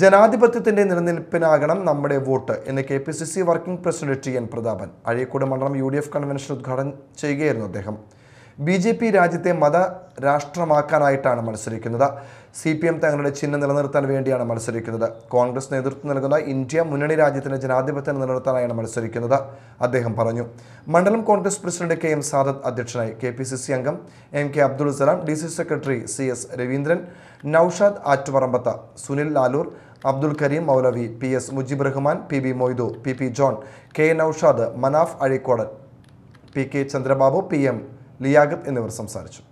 ജനാധിപത്യത്തിന്റെ നിലനിൽപ്പിനാകണം നമ്മുടെ വോട്ട് എന്ന് K P C C working president T N Prathapan Azhikode മണ്ഡലം യു ഡി എഫ് കൺവെൻഷൻ ഉദ്ഘാടനം ചെയ്യുകയായിരുന്നു അദ്ദേഹം ബി ജെ പി രാജ്യത്തെ മത രാഷ്ട്രമാക്കാനായിട്ടാണ് മത്സരിക്കുന്നത് സി പി എം തങ്ങളുടെ ചിഹ്നം നിലനിർത്താൻ വേണ്ടിയാണ് മത്സരിക്കുന്നത് കോൺഗ്രസ് നേതൃത്വം നൽകുന്ന ഇന്ത്യ മുന്നണി രാജ്യത്തിൻ്റെ ജനാധിപത്യം നിലനിർത്താനായാണ് മത്സരിക്കുന്നത് അദ്ദേഹം പറഞ്ഞു മണ്ഡലം Congress president K M Sadath അധ്യക്ഷനായി കെ പി സി സി അംഗം M K Abdul Salam D C secretary C S Raveendran Noushad Attuparambath Sunil Lalur Abdul Kareem Moulavi P S Mujeeb Rahman P B Moidu P P John K Noushad Manaf Azhikodan P K Chandrababu P M Liyakath എന്നിവർ സംസാരിച്ചു